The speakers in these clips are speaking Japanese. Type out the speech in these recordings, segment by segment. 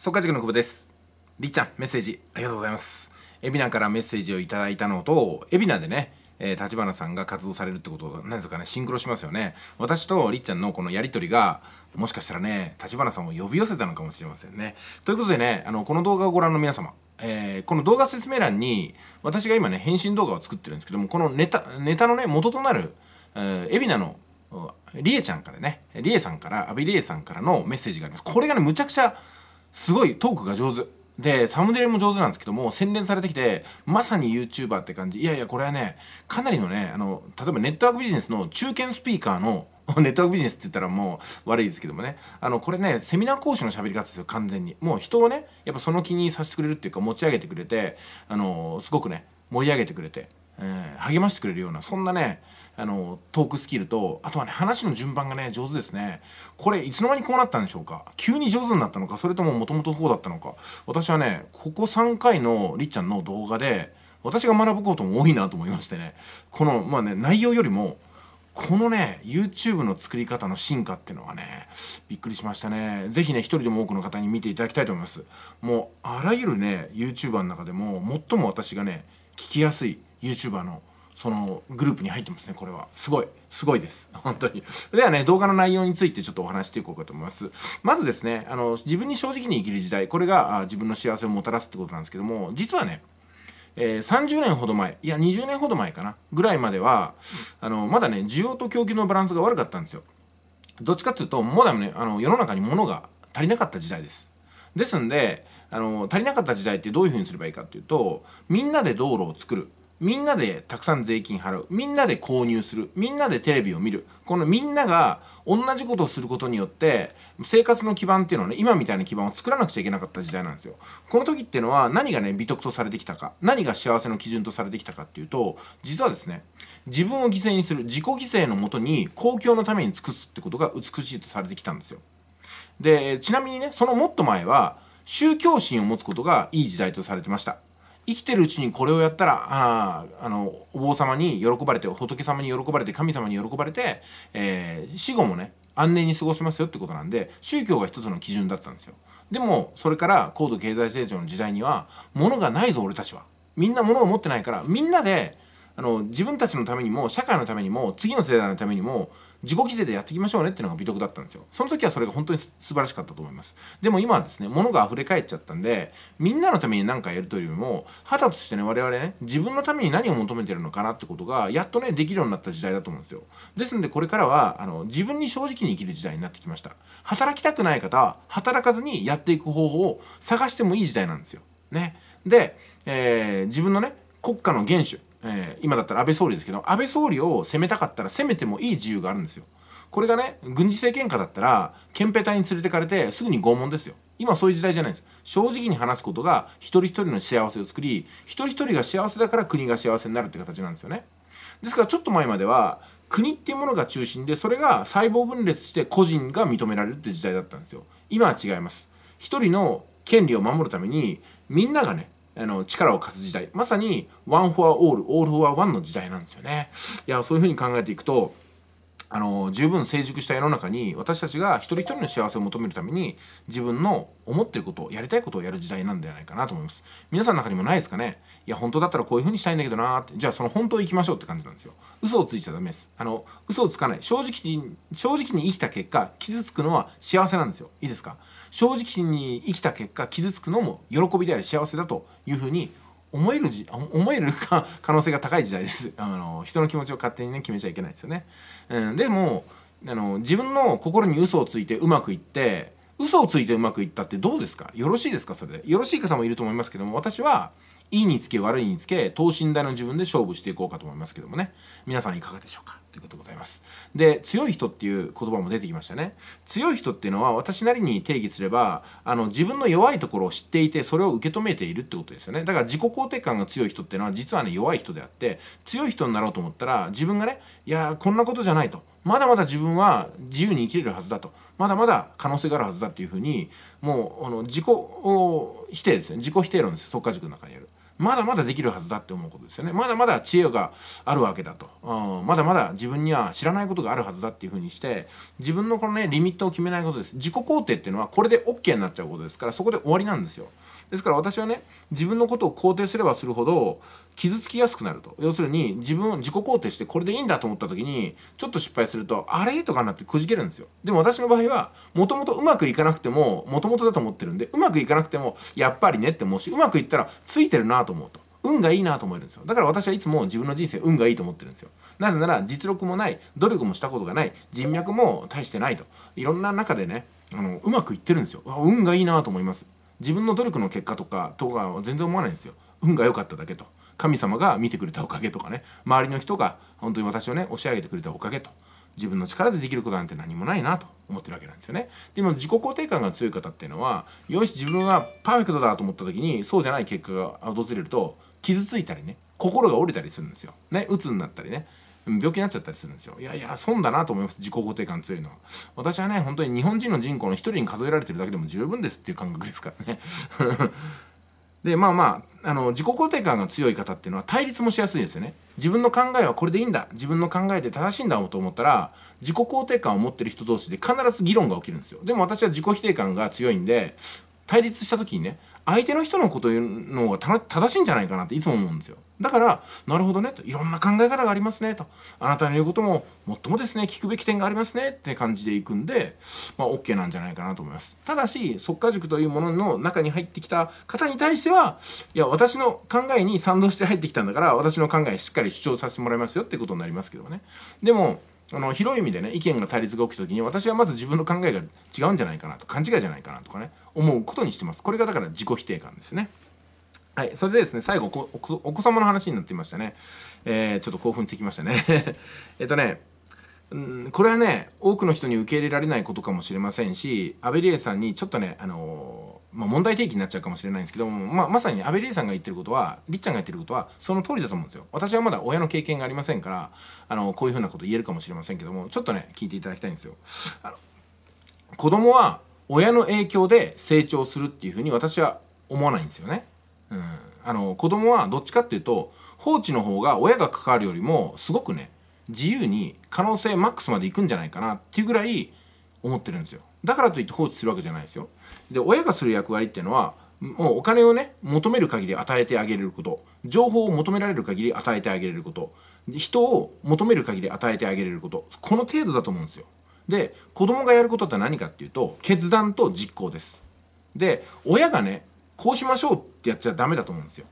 速稼塾の久保です。りっちゃん、メッセージありがとうございます。海老名からメッセージをいただいたのと、海老名でね、えー、立花さんが活動されるってことなんですかね、シンクロしますよね。私とりっちゃんのこのやりとりが、もしかしたらね、立花さんを呼び寄せたのかもしれませんね。ということでね、あの、この動画をご覧の皆様、えー、この動画説明欄に、私が今ね、返信動画を作ってるんですけども、このネタ、ネタのね、元となる、えー、海老名のりえちゃんからね、りえさんから、阿部りえさんからのメッセージがあります。これがね、むちゃくちゃすごいトークが上手。で、サムネイルも上手なんですけども、洗練されてきて、まさに YouTuber って感じ。いやいや、これはね、かなりのね、あの、例えばネットワークビジネスの中堅スピーカーのネットワークビジネスって言ったらもう悪いですけどもね。あの、これね、セミナー講師の喋り方ですよ、完全に。もう人をね、やっぱその気にさせてくれるっていうか、持ち上げてくれて、あの、すごくね、盛り上げてくれて。えー、励ましてくれるようなそんなねあのトークスキルとあとはね話の順番がね上手ですねこれいつの間にこうなったんでしょうか急に上手になったのかそれとももともとこうだったのか私はねここ3回のりっちゃんの動画で私が学ぶことも多いなと思いましてねこのまあね内容よりもこのね YouTube の作り方の進化っていうのはねびっくりしましたね是非ね一人でも多くの方に見ていただきたいと思いますもうあらゆるね YouTuber の中でも最も私がね聞きやすい YouTuber のそのグループに入ってますね、これは。すごい。すごいです。本当に。ではね、動画の内容についてちょっとお話していこうかと思います。まずですね、あの、自分に正直に生きる時代、これが自分の幸せをもたらすってことなんですけども、実はね、えー、30年ほど前、いや20年ほど前かな、ぐらいまでは、あの、まだね、需要と供給のバランスが悪かったんですよ。どっちかっていうと、もうだね、あの、世の中に物が足りなかった時代です。ですんで、あの、足りなかった時代ってどういうふうにすればいいかっていうと、みんなで道路を作る。みんなでたくさん税金払う。みんなで購入する。みんなでテレビを見る。このみんなが同じことをすることによって、生活の基盤っていうのをね、今みたいな基盤を作らなくちゃいけなかった時代なんですよ。この時っていうのは何がね、美徳とされてきたか、何が幸せの基準とされてきたかっていうと、実はですね、自分を犠牲にする、自己犠牲のもとに公共のために尽くすってことが美しいとされてきたんですよ。で、ちなみにね、そのもっと前は、宗教心を持つことがいい時代とされてました。生きてるうちにこれをやったらああのお坊様に喜ばれて仏様に喜ばれて神様に喜ばれて、えー、死後もね安寧に過ごせますよってことなんで宗教が一つの基準だったんですよでもそれから高度経済成長の時代には物がないぞ俺たちはみんな物を持ってないからみんなであの自分たちのためにも社会のためにも次の世代のためにも自己規制でやっていきましょうねっていうのが美徳だったんですよその時はそれが本当に素晴らしかったと思いますでも今はですね物が溢れ返っちゃったんでみんなのために何かやるというよりも肌としてね我々ね自分のために何を求めてるのかなってことがやっとねできるようになった時代だと思うんですよですんでこれからはあの自分に正直に生きる時代になってきました働きたくない方は働かずにやっていく方法を探してもいい時代なんですよねで、えー、自分のね国家の元首えー、今だったら安倍総理ですけど安倍総理を攻めたかったら攻めてもいい自由があるんですよ。これがね軍事政権下だったら憲兵隊に連れてかれてすぐに拷問ですよ。今そういう時代じゃないです。正直に話すことが一人一人の幸せを作り一人一人が幸せだから国が幸せになるって形なんですよね。ですからちょっと前までは国っていうものが中心でそれが細胞分裂して個人が認められるって時代だったんですよ。今は違います。一人の権利を守るためにみんながねあの、力を貸す時代。まさに、ワンフォアオール、オールフォアワンの時代なんですよね。いや、そういうふうに考えていくと、あの十分成熟した世の中に私たちが一人一人の幸せを求めるために自分の思ってることやりたいことをやる時代なんじゃないかなと思います皆さんの中にもないですかねいや本当だったらこういう風にしたいんだけどなってじゃあその本当行きましょうって感じなんですよ嘘をついちゃダメですあの嘘をつかない正直に正直に生きた結果傷つくのは幸せなんですよいいですか正直に生きた結果傷つくのも喜びであり幸せだという風に思えるじ思えるか 可能性が高い時代ですあの人の気持ちを勝手にね決めちゃいけないですよね、うん、でもあの自分の心に嘘をついてうまくいって嘘をついてうまくいったってどうですかよろしいですかそれで。よろしい方もいると思いますけども、私は、いいにつけ悪いにつけ、等身大の自分で勝負していこうかと思いますけどもね。皆さんいかがでしょうかということでございます。で、強い人っていう言葉も出てきましたね。強い人っていうのは私なりに定義すれば、あの、自分の弱いところを知っていて、それを受け止めているってことですよね。だから自己肯定感が強い人っていうのは実はね、弱い人であって、強い人になろうと思ったら、自分がね、いや、こんなことじゃないと。まだまだ自分は自由に生きれるはずだとまだまだ可能性があるはずだっていうふうにもうあの自己否定ですね自己否定論ですっか、塾の中にある。まだまだできるはずだって思うことですよね。まだまだ知恵があるわけだと。うん、まだまだ自分には知らないことがあるはずだっていうふうにして、自分のこのね、リミットを決めないことです。自己肯定っていうのはこれで OK になっちゃうことですから、そこで終わりなんですよ。ですから私はね自分のことを肯定すればするほど傷つきやすくなると要するに自分を自己肯定してこれでいいんだと思った時にちょっと失敗するとあれとかなってくじけるんですよでも私の場合はもともとうまくいかなくてももともとだと思ってるんでうまくいかなくてもやっぱりねって思うしうまくいったらついてるなと思うと運がいいなと思えるんですよだから私はいつも自分の人生運がいいと思ってるんですよなぜなら実力もない努力もしたことがない人脈も大してないといろんな中でねあのうまくいってるんですよ運がいいなと思います自分の努力の結果とかとかは全然思わないんですよ運が良かっただけと神様が見てくれたおかげとかね周りの人が本当に私をね押し上げてくれたおかげと自分の力でできることなんて何もないなと思ってるわけなんですよね。でも自己肯定感が強い方っていうのはよし自分はパーフェクトだと思った時にそうじゃない結果が訪れると傷ついたりね心が折れたりするんですよ。ね鬱になったりね病気になっちゃったりするんですよいやいや損だなと思います自己肯定感強いのは私はね本当に日本人の人口の1人に数えられてるだけでも十分ですっていう感覚ですからね でまあまああの自己肯定感が強い方っていうのは対立もしやすいですよね自分の考えはこれでいいんだ自分の考えで正しいんだと思ったら自己肯定感を持ってる人同士で必ず議論が起きるんですよでも私は自己否定感が強いんで対立した時にね相手の人のことのが正しいんじゃないかなっていつも思うんですよだからなるほどねといろんな考え方がありますねとあなたの言うことももっともですね聞くべき点がありますねって感じでいくんでまあ OK なんじゃないかなと思いますただし即果塾というものの中に入ってきた方に対してはいや私の考えに賛同して入ってきたんだから私の考えしっかり主張させてもらいますよってことになりますけどねでもあの広い意味でね意見が対立が起きた時に私はまず自分の考えが違うんじゃないかなと勘違いじゃないかなとかね思うことにしてますこれがだから自己否定感ですねはい、それでですね、最後お子様の話になっていましたね。えー、ちょっと興奮してきましたね。えっとね、うん、これはね多くの人に受け入れられないことかもしれませんし安倍理恵さんにちょっとね、あのー、まあ、問題提起になっちゃうかもしれないんですけども、まあ、まさに安倍理恵さんが言ってることはりっちゃんが言ってることはその通りだと思うんですよ。私はまだ親の経験がありませんから、あのー、こういうふうなこと言えるかもしれませんけどもちょっとね聞いていただきたいんですよ。あの子供は親の影響で成長するっていうふうに私は思わないんですよね。うん、あのー、子供はどっちかっていうと放置の方が親が関わるよりもすごくね自由に可能性マックスまでいくんじゃないかなっていうぐらい思ってるんですよだからといって放置するわけじゃないですよで親がする役割っていうのはもうお金をね求める限り与えてあげれること情報を求められる限り与えてあげれること人を求める限り与えてあげれることこの程度だと思うんですよで子供がやることって何かっていうと決断と実行ですで親がねこうしましょうってやっちゃダメだと思うんですよ、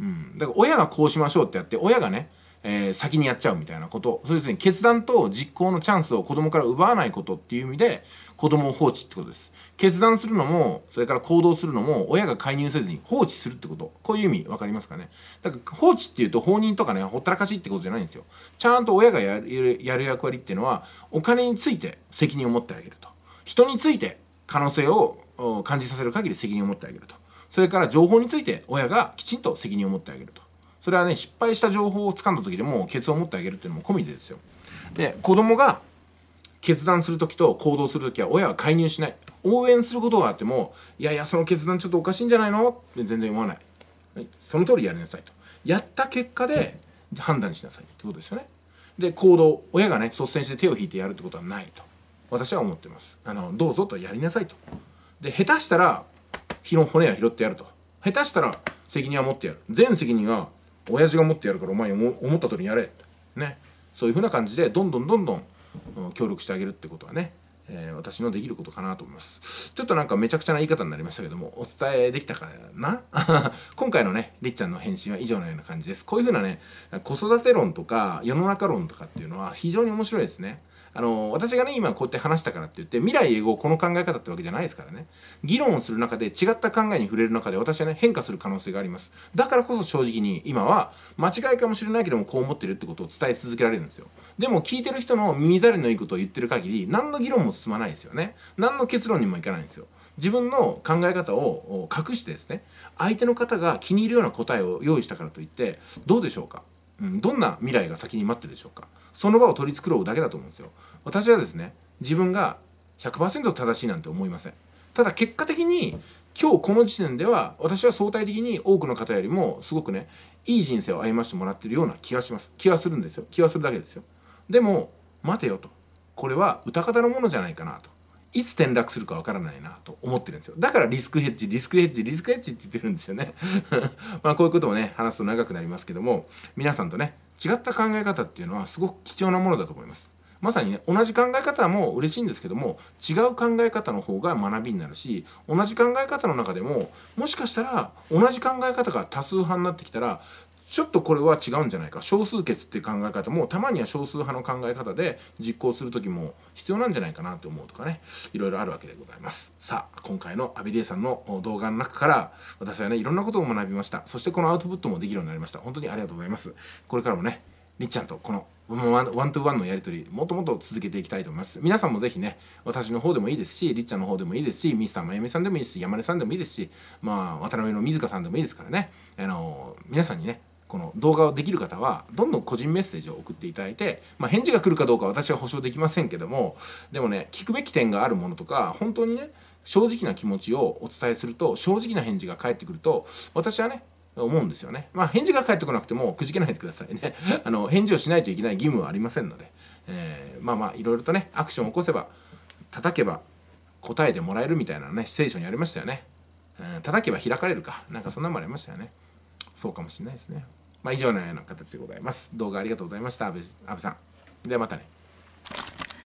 うん、だから親がこうしましょうってやって親がねえー、先にやっちゃうみたいなことそうですね決断と実行のチャンスを子供から奪わないことっていう意味で子供を放置ってことです決断するのもそれから行動するのも親が介入せずに放置するってことこういう意味分かりますかねだから放置っていうと放任とかねほったらかしってことじゃないんですよちゃんと親がやるやる役割っていうのはお金について責任を持ってあげると人について可能性を感じさせる限り責任を持ってあげるとそれから情報について親がきちんと責任を持ってあげるとそれはね失敗した情報を掴んだ時でもケツを持ってあげるっていうのも込みでですよで子供が決断する時と行動する時は親は介入しない応援することがあってもいやいやその決断ちょっとおかしいんじゃないのって全然思わないその通りやりなさいとやった結果で判断しなさいってことですよねで行動親がね率先して手を引いてやるってことはないと私は思ってますあのどうぞとやりなさいとで下手したら骨は拾ってやると下手したら責任は持ってやる全責任は親父が持ってやるからお前思った通りにやれねそういうふうな感じでどんどんどんどん協力してあげるってことはね、えー、私のできることかなと思いますちょっとなんかめちゃくちゃな言い方になりましたけどもお伝えできたかな 今回のねりっちゃんの返信は以上のような感じですこういうふうなね子育て論とか世の中論とかっていうのは非常に面白いですねあの私がね今こうやって話したからって言って未来永劫この考え方ってわけじゃないですからね議論をする中で違った考えに触れる中で私はね変化する可能性がありますだからこそ正直に今は間違いかもしれないけどもこう思ってるってことを伝え続けられるんですよでも聞いてる人の耳ざりのいいことを言ってる限り何の議論も進まないですよね何の結論にもいかないんですよ自分の考え方を隠してですね相手の方が気に入るような答えを用意したからといってどうでしょうかどんな未来が先に待ってるでしょうかその場を取り繕うだけだと思うんですよ私はですね自分が100%正しいなんて思いませんただ結果的に今日この時点では私は相対的に多くの方よりもすごくねいい人生を歩ましてもらってるような気がします気はするんですよ気はするだけですよでも待てよとこれは歌方のものじゃないかなといつ転落するかわからないなと思ってるんですよ。だからリスクヘッジ、リスクヘッジ、リスクヘッジって言ってるんですよね。まあこういうこともね、話すと長くなりますけども、皆さんとね、違った考え方っていうのはすごく貴重なものだと思います。まさにね、同じ考え方も嬉しいんですけども、違う考え方の方が学びになるし、同じ考え方の中でも、もしかしたら同じ考え方が多数派になってきたら、ちょっとこれは違うんじゃないか少数決っていう考え方もたまには少数派の考え方で実行する時も必要なんじゃないかなと思うとかねいろいろあるわけでございますさあ今回のアビリエさんの動画の中から私はねいろんなことを学びましたそしてこのアウトプットもできるようになりました本当にありがとうございますこれからもねりっちゃんとこのワントゥーワンのやり取りもっともっと続けていきたいと思います皆さんもぜひね私の方でもいいですしりっちゃんの方でもいいですしミスターまゆみさんでもいいですし山根さんでもいいですしまあ渡辺の水香さんでもいいですからねあの皆さんにねこの動画をできる方はどんどん個人メッセージを送っていただいて、まあ、返事が来るかどうか私は保証できませんけどもでもね聞くべき点があるものとか本当にね正直な気持ちをお伝えすると正直な返事が返ってくると私はね思うんですよね。まあ返事が返ってこなくてもくじけないでくださいね。あの返事をしないといけない義務はありませんので、えー、まあまあいろいろとねアクションを起こせば叩けば答えてもらえるみたいなね聖書にありましたよね。うん、叩けば開かれるかなんかそんなもありましたよね。そうかもしれないですね。まあ、以上のような形でございます。動画ありがとうございました。安部さん。ではまたね。